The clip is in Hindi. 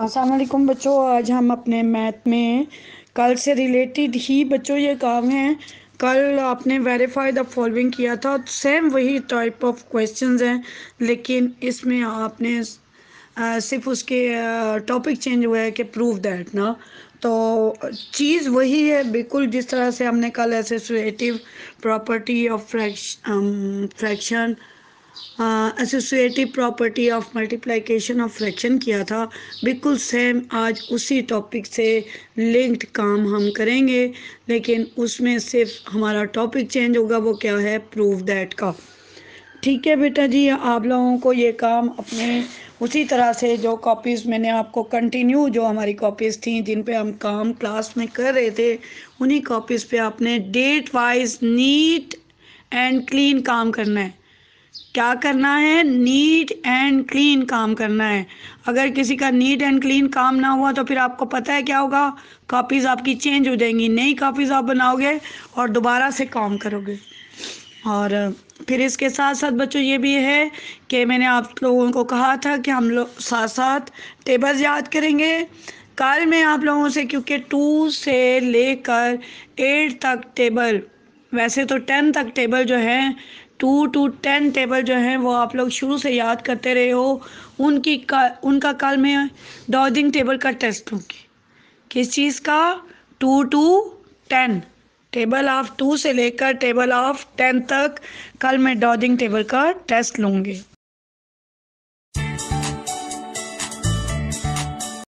असलकुम बच्चों आज हम अपने मैथ में कल से रिलेटेड ही बच्चों ये काम है कल आपने वेरीफाई द फॉलोइंग किया था सेम वही टाइप ऑफ क्वेश्चंस हैं लेकिन इसमें आपने सिर्फ उसके टॉपिक चेंज हुआ है कि प्रूव दैट ना तो चीज़ वही है बिल्कुल जिस तरह से हमने कल associative property of fraction associative property of multiplication of fraction किया था बिल्कुल सेम आज उसी टॉपिक से लिंक्ड काम हम करेंगे लेकिन उसमें सिर्फ हमारा टॉपिक चेंज होगा वो क्या है प्रूफ दैट का ठीक है बेटा जी आप लोगों को ये काम अपने उसी तरह से जो कॉपीज़ मैंने आपको कंटिन्यू जो हमारी कॉपीज़ थी जिन पे हम काम क्लास में कर रहे थे उन्हीं कॉपीज़ पे आपने date wise neat and clean काम करना है क्या करना है नीट एंड क्लीन काम करना है अगर किसी का नीट एंड क्लीन काम ना हुआ तो फिर आपको पता है क्या होगा कॉपीज़ आपकी चेंज हो जाएंगी नई कॉपीज़ आप बनाओगे और दोबारा से काम करोगे और फिर इसके साथ साथ बच्चों ये भी है कि मैंने आप लोगों को कहा था कि हम लोग साथ साथ टेबल्स याद करेंगे कल मैं आप लोगों से क्योंकि टू से लेकर एट तक टेबल वैसे तो टेन तक टेबल जो है टू टू टेन टेबल जो हैं वो आप लोग शुरू से याद करते रहे हो उनकी का उनका कल मैं डॉजिंग टेबल का टेस्ट लूँगी किस चीज़ का two to ten table of two से लेकर टेबल ऑफ टेन तक कल मैं डॉजिंग टेबल का टेस्ट लूँगी